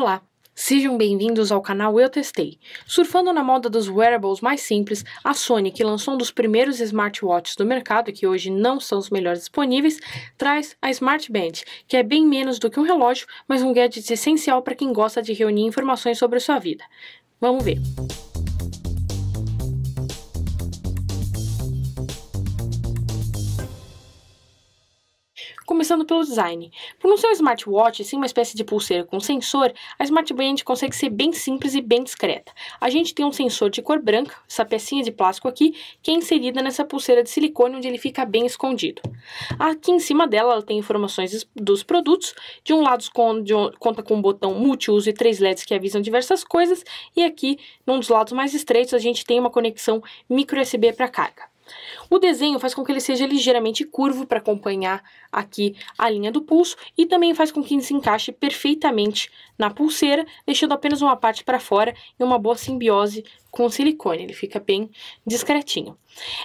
Olá, sejam bem-vindos ao canal Eu Testei. Surfando na moda dos wearables mais simples, a Sony, que lançou um dos primeiros smartwatches do mercado, que hoje não são os melhores disponíveis, traz a Smart Band, que é bem menos do que um relógio, mas um gadget essencial para quem gosta de reunir informações sobre sua vida. Vamos ver. Começando pelo design. Por não ser um smartwatch, sim uma espécie de pulseira com sensor, a smartband consegue ser bem simples e bem discreta. A gente tem um sensor de cor branca, essa pecinha de plástico aqui, que é inserida nessa pulseira de silicone, onde ele fica bem escondido. Aqui em cima dela, ela tem informações dos produtos. De um lado, conta com um botão multiuso e três LEDs que avisam diversas coisas. E aqui, num dos lados mais estreitos, a gente tem uma conexão micro USB para carga. O desenho faz com que ele seja ligeiramente curvo para acompanhar aqui a linha do pulso e também faz com que ele se encaixe perfeitamente na pulseira, deixando apenas uma parte para fora e uma boa simbiose com silicone, ele fica bem discretinho.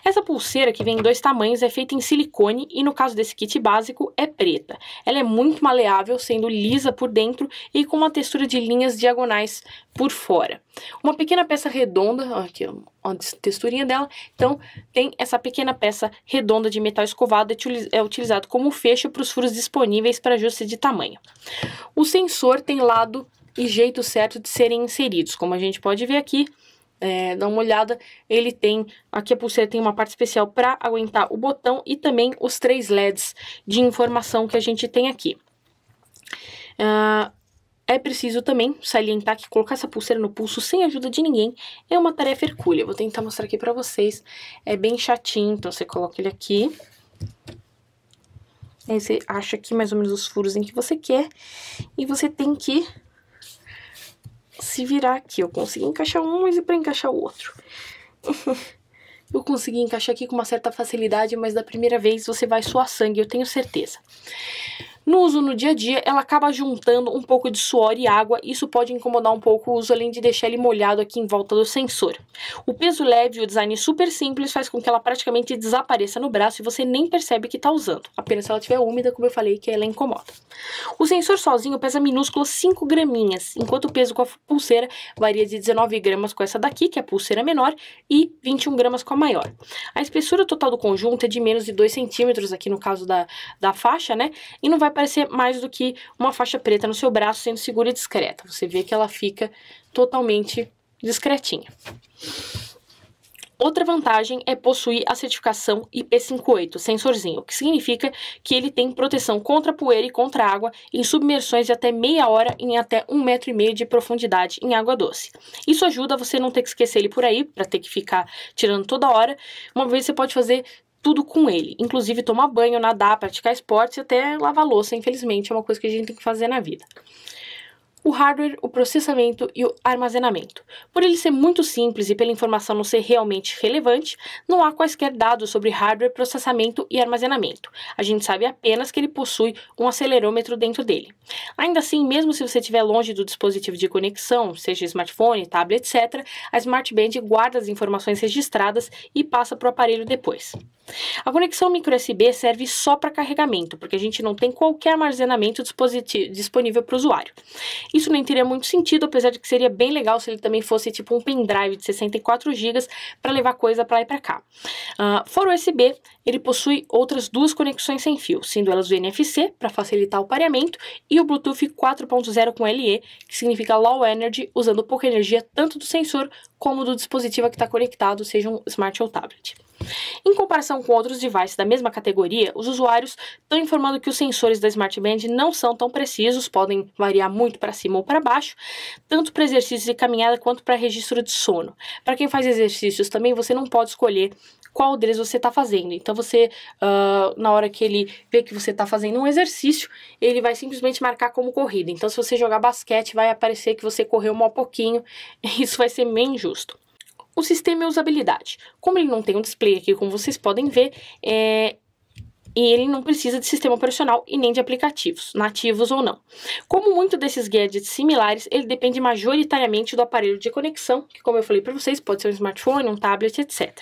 Essa pulseira que vem em dois tamanhos é feita em silicone e no caso desse kit básico é preta. Ela é muito maleável, sendo lisa por dentro e com uma textura de linhas diagonais por fora. Uma pequena peça redonda, aqui a texturinha dela, então tem essa pequena peça redonda de metal escovado, é, é utilizado como fecho para os furos disponíveis para ajuste de tamanho. O sensor tem lado e jeito certo de serem inseridos, como a gente pode ver aqui, é, dá uma olhada, ele tem, aqui a pulseira tem uma parte especial para aguentar o botão e também os três LEDs de informação que a gente tem aqui. Uh, é preciso também salientar que colocar essa pulseira no pulso sem ajuda de ninguém é uma tarefa hercúlea. Vou tentar mostrar aqui pra vocês. É bem chatinho, então você coloca ele aqui. Aí você acha aqui mais ou menos os furos em que você quer. E você tem que se virar aqui. Eu consegui encaixar um, mas e é pra encaixar o outro? eu consegui encaixar aqui com uma certa facilidade, mas da primeira vez você vai suar sangue, eu tenho certeza. No uso no dia a dia, ela acaba juntando um pouco de suor e água, isso pode incomodar um pouco o uso, além de deixar ele molhado aqui em volta do sensor. O peso leve e o design super simples faz com que ela praticamente desapareça no braço e você nem percebe que está usando, apenas se ela estiver úmida, como eu falei, que ela incomoda. O sensor sozinho pesa minúsculo 5 graminhas, enquanto o peso com a pulseira varia de 19 gramas com essa daqui, que é a pulseira menor, e 21 gramas com a maior. A espessura total do conjunto é de menos de 2 centímetros, aqui no caso da, da faixa, né, e não vai aparecer mais do que uma faixa preta no seu braço, sendo segura e discreta. Você vê que ela fica totalmente discretinha. Outra vantagem é possuir a certificação IP58, sensorzinho, o que significa que ele tem proteção contra poeira e contra água em submersões de até meia hora em até um metro e meio de profundidade em água doce. Isso ajuda você não ter que esquecer ele por aí, para ter que ficar tirando toda hora. Uma vez você pode fazer tudo com ele, inclusive tomar banho, nadar, praticar esportes e até lavar louça, infelizmente, é uma coisa que a gente tem que fazer na vida o hardware, o processamento e o armazenamento. Por ele ser muito simples e pela informação não ser realmente relevante, não há quaisquer dados sobre hardware, processamento e armazenamento. A gente sabe apenas que ele possui um acelerômetro dentro dele. Ainda assim, mesmo se você estiver longe do dispositivo de conexão, seja smartphone, tablet, etc., a Smart Band guarda as informações registradas e passa para o aparelho depois. A conexão micro USB serve só para carregamento, porque a gente não tem qualquer armazenamento disponível para o usuário. Isso nem teria muito sentido, apesar de que seria bem legal se ele também fosse tipo um pendrive de 64 GB para levar coisa para lá e para cá. Uh, fora USB, ele possui outras duas conexões sem fio, sendo elas o NFC para facilitar o pareamento e o Bluetooth 4.0 com LE, que significa low energy, usando pouca energia tanto do sensor como do dispositivo que está conectado, seja um smart ou tablet. Em comparação com outros devices da mesma categoria, os usuários estão informando que os sensores da Smart Band não são tão precisos, podem variar muito para cima ou para baixo, tanto para exercícios de caminhada quanto para registro de sono. Para quem faz exercícios também, você não pode escolher qual deles você está fazendo. Então você, uh, na hora que ele vê que você está fazendo um exercício, ele vai simplesmente marcar como corrida. Então se você jogar basquete, vai aparecer que você correu um pouquinho. Isso vai ser meio injusto. O sistema e usabilidade. Como ele não tem um display aqui, como vocês podem ver, é, e ele não precisa de sistema operacional e nem de aplicativos, nativos ou não. Como muito desses gadgets similares, ele depende majoritariamente do aparelho de conexão, que como eu falei para vocês, pode ser um smartphone, um tablet, etc.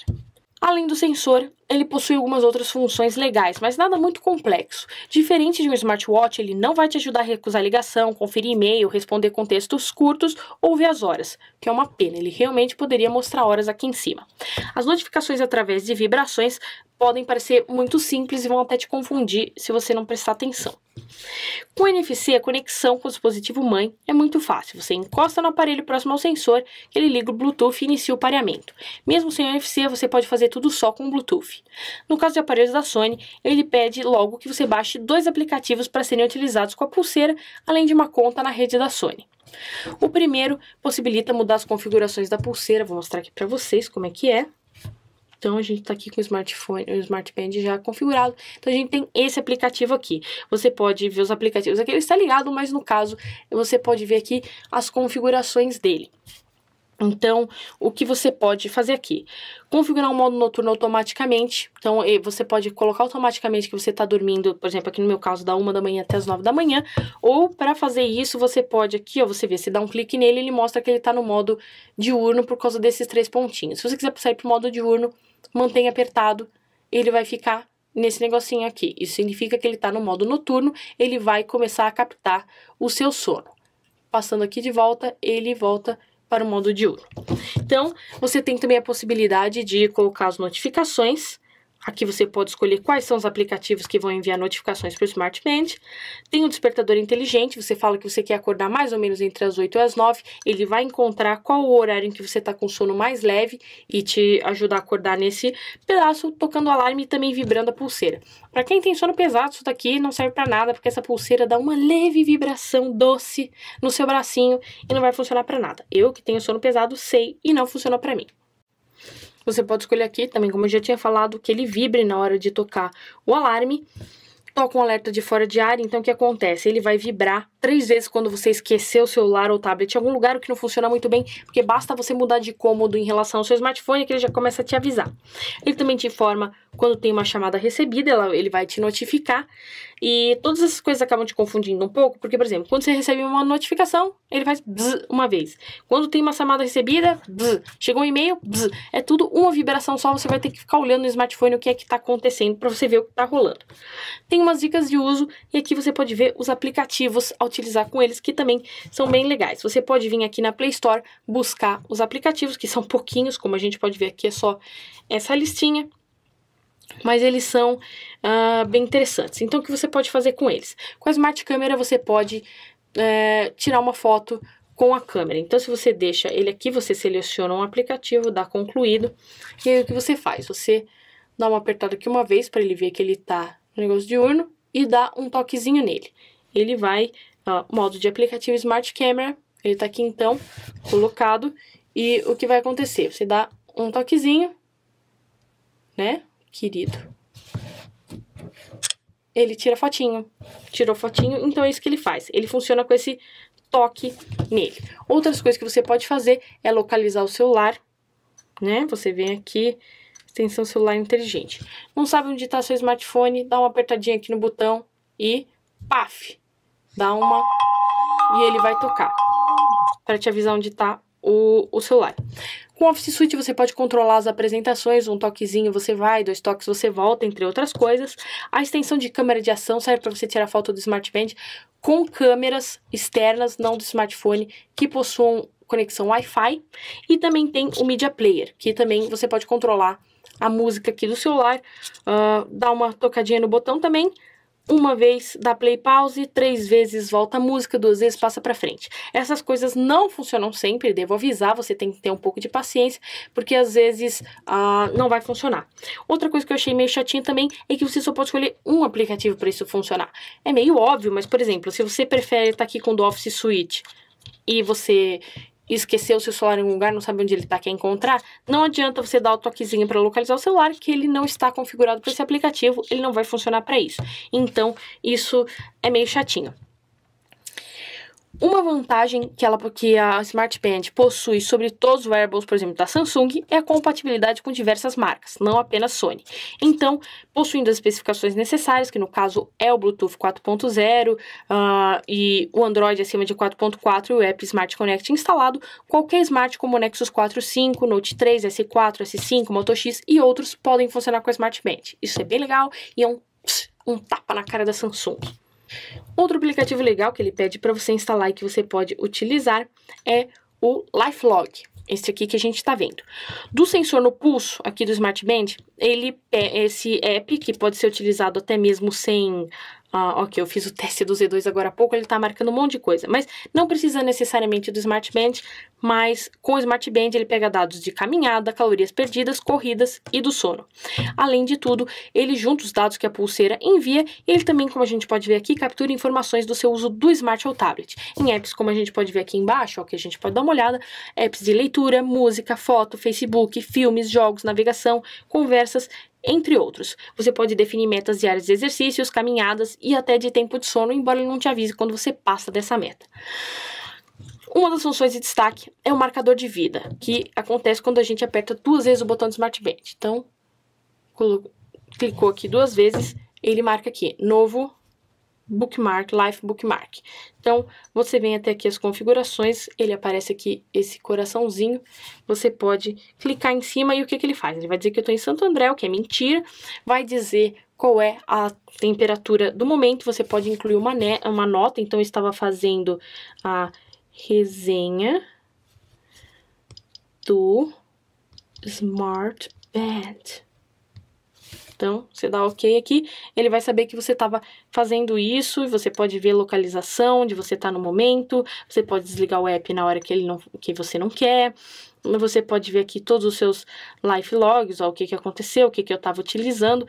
Além do sensor, ele possui algumas outras funções legais, mas nada muito complexo. Diferente de um smartwatch, ele não vai te ajudar a recusar ligação, conferir e-mail, responder com textos curtos ou ver as horas, que é uma pena, ele realmente poderia mostrar horas aqui em cima. As notificações através de vibrações podem parecer muito simples e vão até te confundir se você não prestar atenção. Com NFC, a conexão com o dispositivo mãe é muito fácil. Você encosta no aparelho próximo ao sensor, ele liga o Bluetooth e inicia o pareamento. Mesmo sem o NFC, você pode fazer tudo só com o Bluetooth. No caso de aparelhos da Sony, ele pede logo que você baixe dois aplicativos para serem utilizados com a pulseira, além de uma conta na rede da Sony. O primeiro possibilita mudar as configurações da pulseira, vou mostrar aqui para vocês como é que é. Então, a gente está aqui com o smartphone, o smartband já configurado. Então, a gente tem esse aplicativo aqui. Você pode ver os aplicativos aqui, ele está ligado, mas no caso, você pode ver aqui as configurações dele. Então, o que você pode fazer aqui? Configurar o modo noturno automaticamente. Então, você pode colocar automaticamente que você está dormindo, por exemplo, aqui no meu caso, da 1 da manhã até as 9 da manhã. Ou, para fazer isso, você pode aqui, ó, você vê, você dá um clique nele, ele mostra que ele está no modo diurno por causa desses três pontinhos. Se você quiser sair para o modo diurno, mantém apertado, ele vai ficar nesse negocinho aqui. Isso significa que ele está no modo noturno, ele vai começar a captar o seu sono. Passando aqui de volta, ele volta para o modo diurno. Então, você tem também a possibilidade de colocar as notificações Aqui você pode escolher quais são os aplicativos que vão enviar notificações para o smartband. Tem o despertador inteligente, você fala que você quer acordar mais ou menos entre as 8 e as 9, ele vai encontrar qual o horário em que você está com sono mais leve e te ajudar a acordar nesse pedaço, tocando o alarme e também vibrando a pulseira. Para quem tem sono pesado, isso daqui não serve para nada, porque essa pulseira dá uma leve vibração doce no seu bracinho e não vai funcionar para nada. Eu que tenho sono pesado sei e não funcionou para mim. Você pode escolher aqui também, como eu já tinha falado, que ele vibre na hora de tocar o alarme. Toca um alerta de fora de ar, então o que acontece? Ele vai vibrar três vezes quando você esqueceu o celular ou tablet em algum lugar que não funciona muito bem, porque basta você mudar de cômodo em relação ao seu smartphone que ele já começa a te avisar. Ele também te informa quando tem uma chamada recebida, ela, ele vai te notificar. E todas essas coisas acabam te confundindo um pouco, porque, por exemplo, quando você recebe uma notificação, ele faz bzz uma vez. Quando tem uma chamada recebida, bzz. Chegou um e-mail, bzz. É tudo uma vibração só, você vai ter que ficar olhando no smartphone o que é que tá acontecendo para você ver o que tá rolando. Tem umas dicas de uso e aqui você pode ver os aplicativos utilizar com eles, que também são bem legais. Você pode vir aqui na Play Store buscar os aplicativos, que são pouquinhos, como a gente pode ver aqui, é só essa listinha mas eles são uh, bem interessantes. Então, o que você pode fazer com eles? Com a Smart Câmera, você pode uh, tirar uma foto com a câmera. Então, se você deixa ele aqui, você seleciona um aplicativo, dá concluído, e aí o que você faz? Você dá uma apertada aqui uma vez para ele ver que ele está no negócio diurno e dá um toquezinho nele. Ele vai ó, modo de aplicativo Smart Camera, ele tá aqui então, colocado, e o que vai acontecer? Você dá um toquezinho, né, querido? Ele tira fotinho, tirou fotinho, então é isso que ele faz. Ele funciona com esse toque nele. Outras coisas que você pode fazer é localizar o celular, né? Você vem aqui, extensão celular inteligente. Não sabe onde está seu smartphone? Dá uma apertadinha aqui no botão e paf! dá uma e ele vai tocar para te avisar onde está o, o celular. Com o Office Suite você pode controlar as apresentações, um toquezinho você vai, dois toques você volta, entre outras coisas. A extensão de câmera de ação serve para você tirar foto do smartband com câmeras externas, não do smartphone, que possuam conexão Wi-Fi. E também tem o Media Player, que também você pode controlar a música aqui do celular, uh, ah, dá uma tocadinha no botão também, uma vez dá play pause, três vezes volta a música, duas vezes passa para frente. Essas coisas não funcionam sempre, devo avisar, você tem que ter um pouco de paciência, porque às vezes uh, não vai funcionar. Outra coisa que eu achei meio chatinha também é que você só pode escolher um aplicativo para isso funcionar. É meio óbvio, mas por exemplo, se você prefere estar tá aqui com o do Office Suite e você esqueceu seu celular em um lugar, não sabe onde ele está, quer encontrar, não adianta você dar o toquezinho para localizar o celular, que ele não está configurado para esse aplicativo, ele não vai funcionar para isso. Então, isso é meio chatinho. Uma vantagem que, ela, que a Smart Band possui sobre todos os wearables, por exemplo, da Samsung, é a compatibilidade com diversas marcas, não apenas Sony. Então, possuindo as especificações necessárias, que no caso é o Bluetooth 4.0 uh, ah, e o Android acima de 4.4 e o app Smart Connect instalado, qualquer Smart como o Nexus 4, 5, Note 3, S4, S5, Moto X e outros podem funcionar com a Smart Band. Isso é bem legal e é um, um tapa na cara da Samsung. Outro aplicativo legal que ele pede para você instalar e que você pode utilizar é o LifeLog. Este aqui que a gente está vendo. Do sensor no pulso, aqui do SmartBand, ele, é, esse app, que pode ser utilizado até mesmo sem ah, ok, eu fiz o teste do Z2 agora há pouco, ele está marcando um monte de coisa. Mas não precisa necessariamente do Smart Band, mas com o Smart Band ele pega dados de caminhada, calorias perdidas, corridas e do sono. Além de tudo, ele junta os dados que a pulseira envia e ele também, como a gente pode ver aqui, captura informações do seu uso do Smart ou tablet. Em apps, como a gente pode ver aqui embaixo, ó, que a gente pode dar uma olhada, apps de leitura, música, foto, Facebook, filmes, jogos, navegação, conversas entre outros. Você pode definir metas diárias de exercícios, caminhadas e até de tempo de sono, embora ele não te avise quando você passa dessa meta. Uma das funções de destaque é o marcador de vida, que acontece quando a gente aperta duas vezes o botão do smartband. Então, clicou aqui duas vezes, ele marca aqui, novo bookmark, life bookmark. Então, você vem até aqui as configurações, ele aparece aqui esse coraçãozinho, você pode clicar em cima e o que, que ele faz? Ele vai dizer que eu estou em Santo André, o que é mentira, vai dizer qual é a temperatura do momento, você pode incluir uma, né, uma nota, então eu estava fazendo a resenha do Smart Band. Então, você dá OK aqui, ele vai saber que você estava fazendo isso, e você pode ver a localização, onde você está no momento, você pode desligar o app na hora que, ele não, que você não quer, você pode ver aqui todos os seus life logs, ó, o que, que aconteceu, o que, que eu estava utilizando.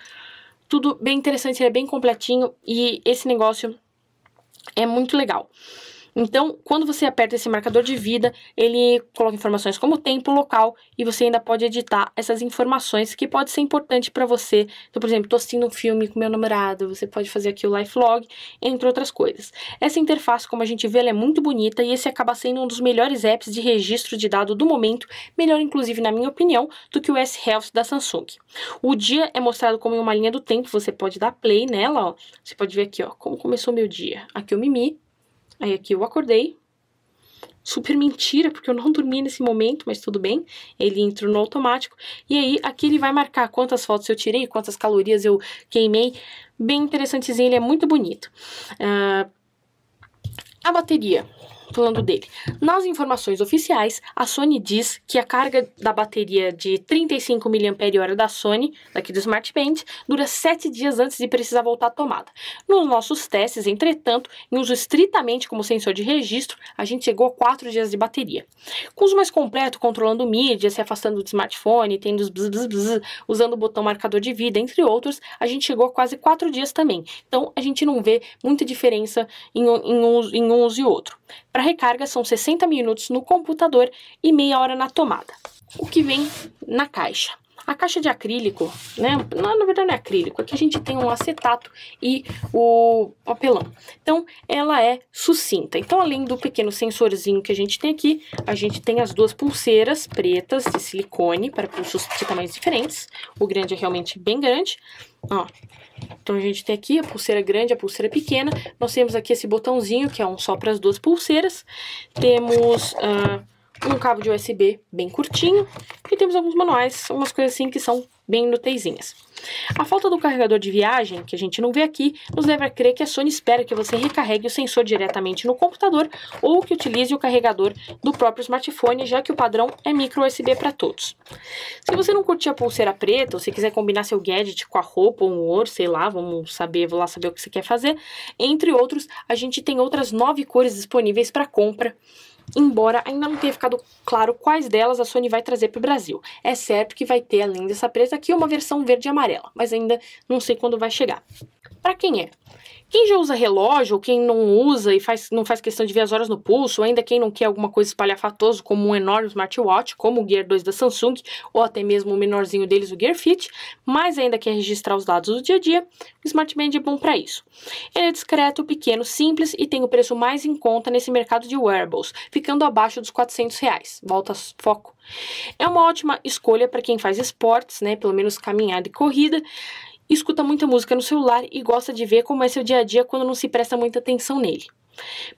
Tudo bem interessante, ele é bem completinho e esse negócio é muito legal. Então, quando você aperta esse marcador de vida, ele coloca informações como tempo, local e você ainda pode editar essas informações que pode ser importante para você. Então, por exemplo, estou assistindo um filme com meu namorado, você pode fazer aqui o Life log, entre outras coisas. Essa interface, como a gente vê, ela é muito bonita e esse acaba sendo um dos melhores apps de registro de dado do momento, melhor inclusive na minha opinião, do que o S-Health da Samsung. O dia é mostrado como em uma linha do tempo, você pode dar play nela, ó. Você pode ver aqui, ó, como começou meu dia. Aqui eu mimi, Aí aqui eu acordei. Super mentira, porque eu não dormi nesse momento, mas tudo bem. Ele entrou no automático. E aí, aqui ele vai marcar quantas fotos eu tirei, quantas calorias eu queimei. Bem interessantezinho, ele é muito bonito. Uh, a bateria falando dele. Nas informações oficiais, a Sony diz que a carga da bateria de 35 mAh da Sony, daqui do Smart Band, dura 7 dias antes de precisar voltar à tomada. Nos nossos testes, entretanto, em uso estritamente como sensor de registro, a gente chegou a 4 dias de bateria. Com uso mais completo, controlando mídia, se afastando do smartphone, tendo os bzz, bzz, bzz, usando o botão marcador de vida, entre outros, a gente chegou a quase 4 dias também. Então, a gente não vê muita diferença em um, em um, em um uso e outro. Para para recarga, são 60 minutos no computador e meia hora na tomada. O que vem na caixa? A caixa de acrílico, né? Não, na verdade não é acrílico, aqui é a gente tem um acetato e o papelão. Então, ela é sucinta. Então, além do pequeno sensorzinho que a gente tem aqui, a gente tem as duas pulseiras pretas de silicone para pulsos de tamanhos diferentes. O grande é realmente bem grande. Ó, então a gente tem aqui a pulseira grande, a pulseira pequena. Nós temos aqui esse botãozinho, que é um só para as duas pulseiras. Temos ah, um cabo de USB bem curtinho e temos alguns manuais, umas coisas assim que são bem inuteisinhas. A falta do carregador de viagem, que a gente não vê aqui, nos leva a crer que a Sony espera que você recarregue o sensor diretamente no computador ou que utilize o carregador do próprio smartphone, já que o padrão é micro USB para todos. Se você não curtir a pulseira preta, ou se quiser combinar seu gadget com a roupa ou um ouro, sei lá, vamos saber, vou lá saber o que você quer fazer, entre outros, a gente tem outras nove cores disponíveis para compra Embora ainda não tenha ficado claro quais delas a Sony vai trazer para o Brasil. É certo que vai ter, além dessa presa aqui, uma versão verde e amarela, mas ainda não sei quando vai chegar para quem é. Quem já usa relógio, quem não usa e faz, não faz questão de ver as horas no pulso, ou ainda quem não quer alguma coisa espalhafatoso, como um enorme smartwatch, como o Gear 2 da Samsung, ou até mesmo o menorzinho deles, o Gear Fit, mas ainda quer registrar os dados do dia a dia, o Smartband é bom para isso. Ele é discreto, pequeno, simples e tem o preço mais em conta nesse mercado de wearables, ficando abaixo dos 400 reais. Volta foco. É uma ótima escolha para quem faz esportes, né, pelo menos caminhada e corrida, escuta muita música no celular e gosta de ver como é seu dia a dia quando não se presta muita atenção nele.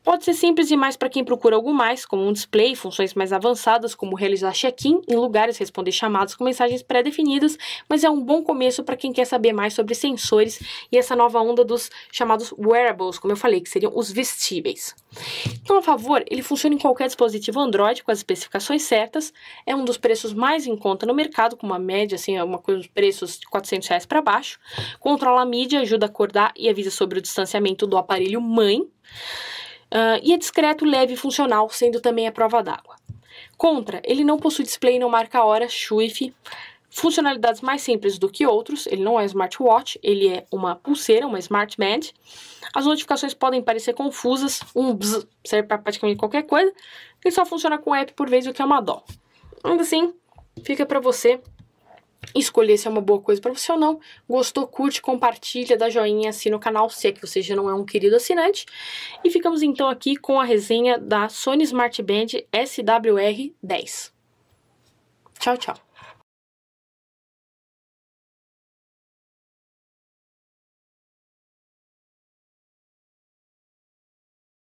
Pode ser simples demais para quem procura algo mais, como um display, funções mais avançadas, como realizar check-in em lugares, responder chamadas com mensagens pré-definidas, mas é um bom começo para quem quer saber mais sobre sensores e essa nova onda dos chamados wearables, como eu falei, que seriam os vestíveis. Então, a favor, ele funciona em qualquer dispositivo Android com as especificações certas, é um dos preços mais em conta no mercado, com uma média, assim, alguma é coisa, os preços de 400 reais para baixo. Controla a mídia, ajuda a acordar e avisa sobre o distanciamento do aparelho mãe. Uh, e é discreto, leve e funcional, sendo também a prova d'água. Contra, ele não possui display e não marca hora, Schuife funcionalidades mais simples do que outros, ele não é smartwatch, ele é uma pulseira, uma smartband. As notificações podem parecer confusas, um bzz serve para praticamente qualquer coisa, e só funciona com app por vez, o que é uma dó. Ainda assim, fica para você escolher se é uma boa coisa para você ou não. Gostou, curte, compartilha, dá joinha, assina o canal, se é que você já não é um querido assinante. E ficamos então aqui com a resenha da Sony Smart Band SWR10. Tchau, tchau.